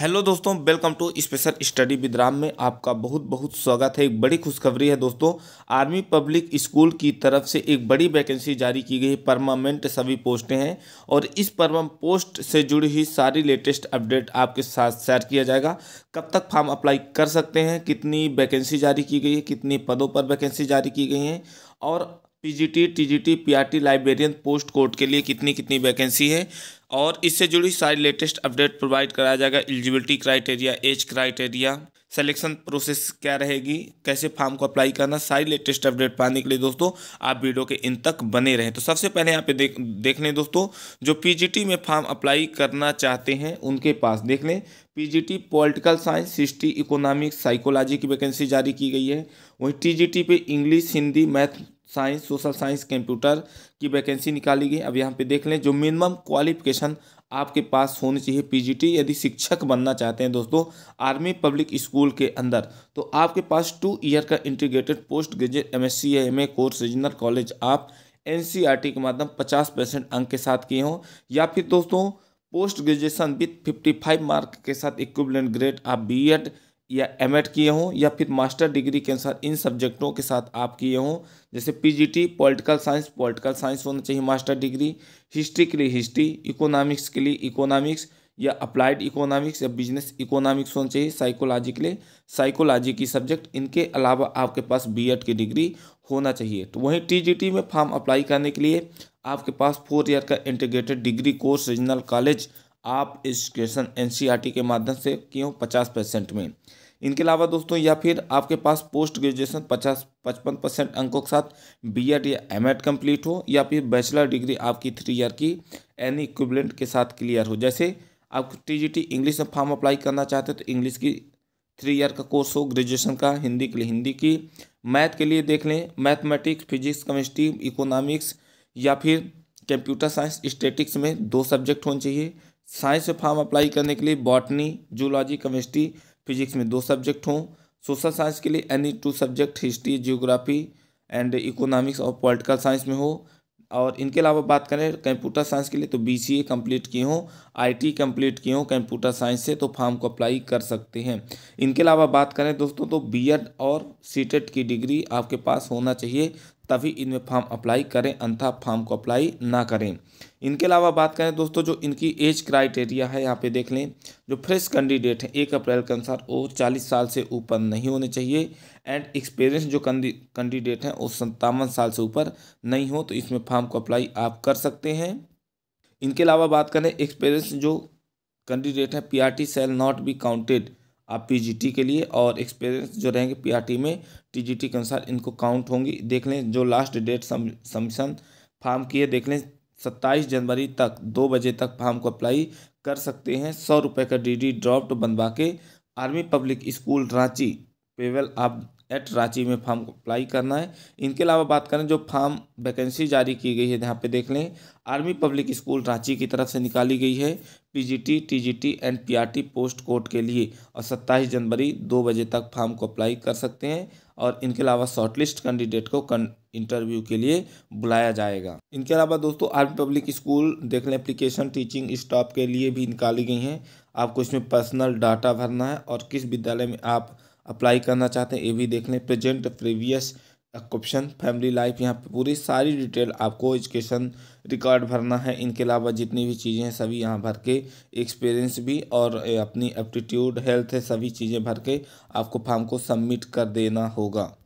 hello दोस्तों welcome to special study with Ram में आपका बहुत बहुत स्वागत है एक बड़ी खुशखबरी है दोस्तों आर्मी पब्लिक स्कूल की तरफ से एक बड़ी वैकेंसी जारी की गई परमानेंट सभी पोस्टें हैं और इस परम पोस्ट से जुड़ी हुई सारी लेटेस्ट अपडेट आपके साथ शेयर किया जाएगा कब तक फॉर्म अप्लाई कर सकते हैं कितनी वैकेंसी जारी की गई है कितने पदों पर वैकेंसी जारी की गई है और P R T librarian post code के लिए कितनी कितनी वैकेंसी है और इससे जुड़ी सारी लेटेस्ट अपडेट प्रोवाइड कराया जाएगा eligibility criteria age criteria selection process क्या रहेगी कैसे फॉर्म को अप्लाई करना सारी लेटेस्ट अपडेट पाने के लिए दोस्तों आप वीडियो के इन तक बने रहें तो सबसे पहले यहाँ पे देख देख लें दोस्तों जो पीजीटी में फॉर्म अप्लाई करना चाहते हैं उनके पास देख लें PGT political science history economics psychology की वैकेंसी जारी की गई है वहीं टी पे English Hindi math science social science computer की वैकेंसी निकाली गई अब यहाँ पे देख लें जो मिनिमम क्वालिफिकेशन आपके पास होनी चाहिए पीजीटी यदि शिक्षक बनना चाहते हैं दोस्तों आर्मी पब्लिक स्कूल के अंदर तो आपके पास टू ईयर का integrated post graduate M S course regional college आप एन e के माध्यम पचास परसेंट अंक के साथ किए हों या फिर दोस्तों post graduation with fifty five mark के साथ इक्विबलेंट ग्रेड आप बी एड या एम एड किए हों या फिर मास्टर डिग्री के अनुसार इन सब्जेक्टों के साथ आप किए हों जैसे PGT political science political science होना चाहिए मास्टर डिग्री हिस्ट्री के लिए हिस्ट्री इकोनॉमिक्स के लिए इकोनॉमिक्स या अप्लाइड इकोनॉमिक्स या बिजनेस इकोनॉमिक्स होना चाहिए साइकोलॉजी के लिए साइकोलॉजी की सब्जेक्ट इनके अलावा आपके पास बी की डिग्री होना चाहिए तो वहीं टी में फॉर्म अप्लाई करने के लिए आपके पास फोर ईयर का integrated degree course regional college आप इस क्वेश्चन एन e के माध्यम से किए पचास परसेंट में इनके अलावा दोस्तों या फिर आपके पास पोस्ट ग्रेजुएशन पचास पचपन परसेंट अंकों के साथ बीएड e या एमएड e कंप्लीट हो या फिर बैचलर डिग्री आपकी थ्री ईयर की एनी इक्विबलेंट के साथ क्लियर हो जैसे आप टी इंग्लिश में फॉर्म अप्लाई करना चाहते हैं तो इंग्लिश की थ्री ईयर का कोर्स हो ग्रेजुएशन का हिंदी के लिए हिंदी की मैथ के लिए देख लें मैथमेटिक्स फिजिक्स केमिस्ट्री इकोनॉमिक्स या फिर कंप्यूटर साइंस स्टेटिक्स में दो सब्जेक्ट होने चाहिए साइंस में फार्म अप्लाई करने के लिए बॉटनी जूलॉजी केमिस्ट्री फिजिक्स में दो सब्जेक्ट हों सोशल साइंस के लिए any two subject history geography and economics और पॉलिटिकल साइंस में हो और इनके अलावा बात करें कंप्यूटर साइंस के लिए तो बी सी ए कम्प्लीट किए हों आई टी कम्प्लीट किए हों कंप्यूटर साइंस से तो फार्म को अप्लाई कर सकते हैं इनके अलावा बात करें दोस्तों तो बी एड और सी टेट की डिग्री आपके पास होना चाहिए तभी इनमें फॉर्म अप्लाई करें अन्यथा फॉर्म को अप्लाई ना करें इनके अलावा बात करें दोस्तों जो इनकी एज क्राइटेरिया है यहाँ पे देख लें जो फ्रेश कैंडिडेट हैं एक अप्रैल के अनुसार वो चालीस साल से ऊपर नहीं होने चाहिए एंड एक्सपीरियंस जो कैंडिडेट हैं वो सत्तावन साल से ऊपर नहीं हो तो इसमें फॉर्म को अप्लाई आप कर सकते हैं इनके अलावा बात करें एक्सपीरियंस जो कैंडिडेट है PRT shall not be counted आप पीजीटी के लिए और एक्सपीरियंस जो रहेंगे पीआरटी में टीजीटी के अनुसार इनको काउंट होंगी देख लें जो लास्ट डेट सबमिशन फार्म की है देख लें सत्ताईस जनवरी तक दो बजे तक फार्म को अप्लाई कर सकते हैं सौ रुपये का डीडी ड्रॉप्ड बनवा के army public school Ranchi payable आप एट रांची में फॉर्म अप्लाई करना है इनके अलावा बात करें जो फॉर्म वैकेंसी जारी की गई है यहाँ पे देख लें आर्मी पब्लिक स्कूल रांची की तरफ से निकाली गई है PGT TGT and PRT post code के लिए और सत्ताईस जनवरी दो बजे तक फॉर्म को अप्लाई कर सकते हैं और इनके अलावा शॉर्टलिस्ट कैंडिडेट को कन इंटरव्यू के लिए बुलाया जाएगा इनके अलावा दोस्तों आर्मी पब्लिक स्कूल देख लें अप्लीकेशन टीचिंग स्टाफ के लिए भी निकाली गई हैं आपको इसमें पर्सनल डाटा भरना है और किस विद्यालय में आप अप्लाई करना चाहते हैं ये भी देख लें present previous question family life यहाँ पे पूरी सारी डिटेल आपको एजुकेशन रिकॉर्ड भरना है इनके अलावा जितनी भी चीज़ें हैं सभी यहाँ भर के एक्सपीरियंस भी और अपनी एप्टीट्यूड हेल्थ है सभी चीज़ें भर के आपको फॉर्म को सबमिट कर देना होगा